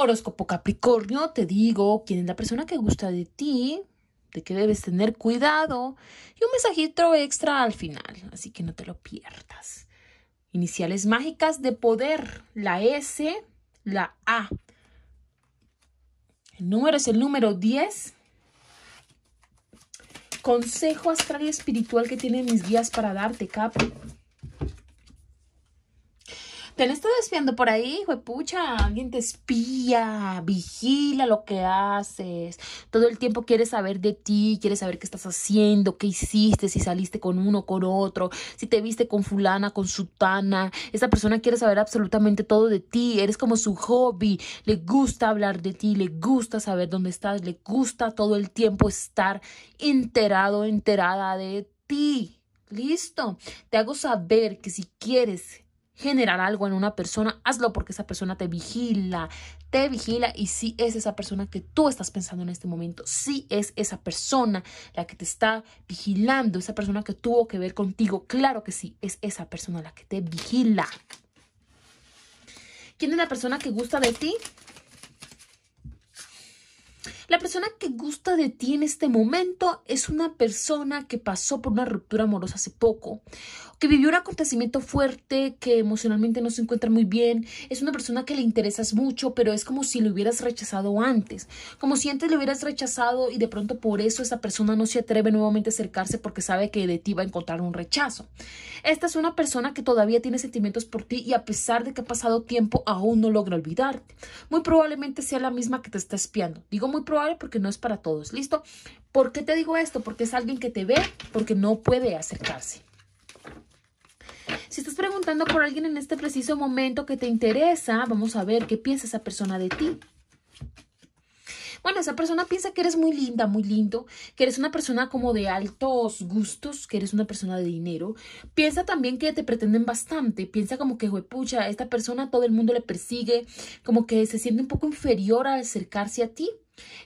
Horóscopo Capricornio, te digo quién es la persona que gusta de ti, de que debes tener cuidado y un mensajito extra al final, así que no te lo pierdas. Iniciales mágicas de poder, la S, la A. El número es el número 10. Consejo astral y espiritual que tienen mis guías para darte, Capricornio te lo estoy espiando por ahí, hijo pucha. Alguien te espía, vigila lo que haces. Todo el tiempo quiere saber de ti, quiere saber qué estás haciendo, qué hiciste, si saliste con uno, con otro, si te viste con fulana, con sutana. Esa persona quiere saber absolutamente todo de ti. Eres como su hobby. Le gusta hablar de ti, le gusta saber dónde estás, le gusta todo el tiempo estar enterado, enterada de ti. Listo. Te hago saber que si quieres generar algo en una persona, hazlo porque esa persona te vigila, te vigila y si es esa persona que tú estás pensando en este momento, si es esa persona la que te está vigilando, esa persona que tuvo que ver contigo, claro que sí, es esa persona la que te vigila. ¿Quién es la persona que gusta de ti? La persona que gusta de ti en este momento es una persona que pasó por una ruptura amorosa hace poco, que vivió un acontecimiento fuerte, que emocionalmente no se encuentra muy bien, es una persona que le interesas mucho, pero es como si lo hubieras rechazado antes, como si antes lo hubieras rechazado y de pronto por eso esa persona no se atreve nuevamente a acercarse porque sabe que de ti va a encontrar un rechazo. Esta es una persona que todavía tiene sentimientos por ti y a pesar de que ha pasado tiempo aún no logra olvidarte. Muy probablemente sea la misma que te está espiando. Digo muy probablemente porque no es para todos, ¿listo? ¿Por qué te digo esto? Porque es alguien que te ve, porque no puede acercarse. Si estás preguntando por alguien en este preciso momento que te interesa, vamos a ver qué piensa esa persona de ti. Bueno, esa persona piensa que eres muy linda, muy lindo, que eres una persona como de altos gustos, que eres una persona de dinero. Piensa también que te pretenden bastante, piensa como que, pucha, esta persona todo el mundo le persigue, como que se siente un poco inferior al acercarse a ti.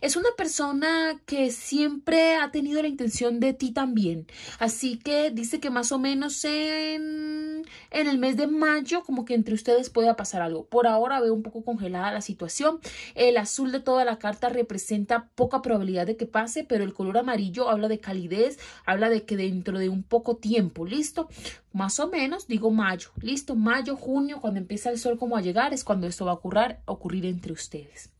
Es una persona que siempre ha tenido la intención de ti también. Así que dice que más o menos en en el mes de mayo como que entre ustedes pueda pasar algo. Por ahora veo un poco congelada la situación. El azul de toda la carta representa poca probabilidad de que pase, pero el color amarillo habla de calidez, habla de que dentro de un poco tiempo, ¿listo? Más o menos, digo mayo, ¿listo? Mayo, junio, cuando empieza el sol como a llegar, es cuando esto va a ocurrir, ocurrir entre ustedes.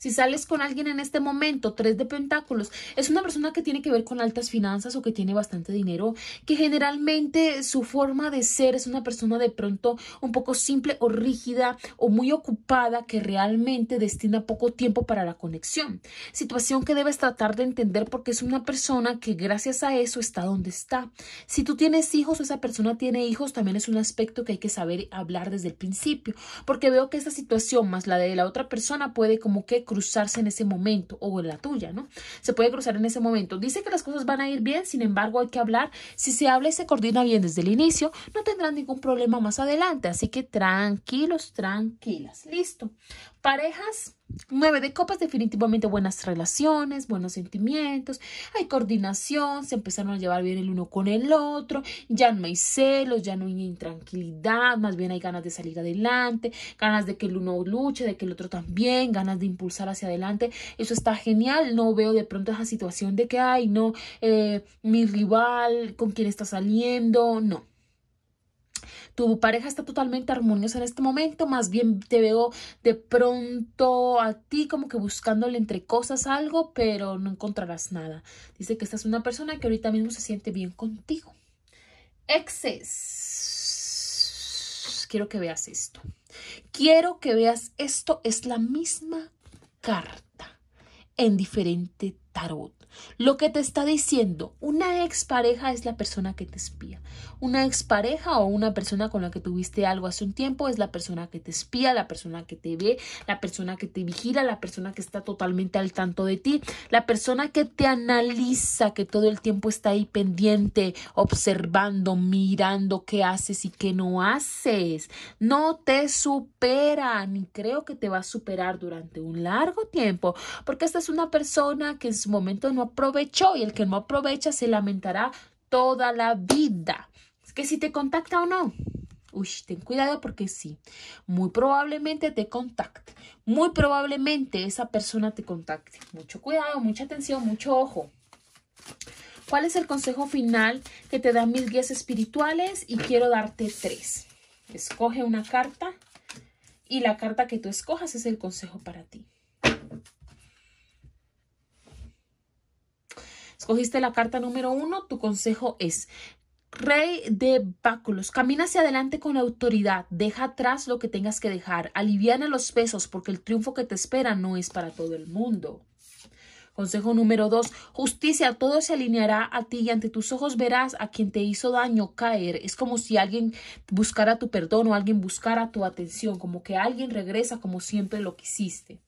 Si sales con alguien en este momento, tres de pentáculos, es una persona que tiene que ver con altas finanzas o que tiene bastante dinero, que generalmente su forma de ser es una persona de pronto un poco simple o rígida o muy ocupada que realmente destina poco tiempo para la conexión. Situación que debes tratar de entender porque es una persona que gracias a eso está donde está. Si tú tienes hijos o esa persona tiene hijos, también es un aspecto que hay que saber hablar desde el principio, porque veo que esta situación más la de la otra persona puede como que cruzarse en ese momento o en la tuya, ¿no? Se puede cruzar en ese momento. Dice que las cosas van a ir bien, sin embargo hay que hablar. Si se habla y se coordina bien desde el inicio, no tendrán ningún problema más adelante. Así que tranquilos, tranquilas. Listo. Parejas Nueve de copas, definitivamente buenas relaciones, buenos sentimientos, hay coordinación, se empezaron a llevar bien el uno con el otro, ya no hay celos, ya no hay intranquilidad, más bien hay ganas de salir adelante, ganas de que el uno luche, de que el otro también, ganas de impulsar hacia adelante, eso está genial, no veo de pronto esa situación de que, ay, no, eh, mi rival, con quien está saliendo, no tu pareja está totalmente armoniosa en este momento, más bien te veo de pronto a ti como que buscándole entre cosas algo, pero no encontrarás nada. Dice que estás una persona que ahorita mismo se siente bien contigo. Exes. Quiero que veas esto. Quiero que veas esto. Es la misma carta en diferente tarot. Lo que te está diciendo una expareja es la persona que te espía. Una expareja o una persona con la que tuviste algo hace un tiempo es la persona que te espía, la persona que te ve, la persona que te vigila, la persona que está totalmente al tanto de ti, la persona que te analiza, que todo el tiempo está ahí pendiente, observando, mirando qué haces y qué no haces. No te supera ni creo que te va a superar durante un largo tiempo porque esta es una persona que en su momento no aprovechó y el que no aprovecha se lamentará toda la vida. Es que si te contacta o no. Uy, ten cuidado porque sí, muy probablemente te contacte, muy probablemente esa persona te contacte. Mucho cuidado, mucha atención, mucho ojo. ¿Cuál es el consejo final que te dan mis guías espirituales? Y quiero darte tres. Escoge una carta y la carta que tú escojas es el consejo para ti. Escogiste la carta número uno, tu consejo es Rey de báculos, camina hacia adelante con autoridad, deja atrás lo que tengas que dejar, aliviana los pesos porque el triunfo que te espera no es para todo el mundo. Consejo número dos, Justicia, todo se alineará a ti y ante tus ojos verás a quien te hizo daño caer. Es como si alguien buscara tu perdón o alguien buscara tu atención, como que alguien regresa como siempre lo quisiste.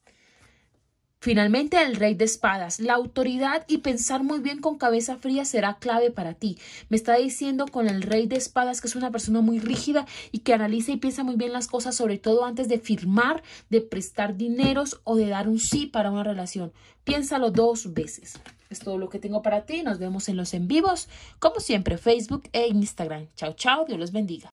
Finalmente, el rey de espadas, la autoridad y pensar muy bien con cabeza fría será clave para ti. Me está diciendo con el rey de espadas que es una persona muy rígida y que analiza y piensa muy bien las cosas, sobre todo antes de firmar, de prestar dineros o de dar un sí para una relación. Piénsalo dos veces. Es todo lo que tengo para ti. Nos vemos en los en vivos, como siempre, Facebook e Instagram. Chao, chao. Dios los bendiga.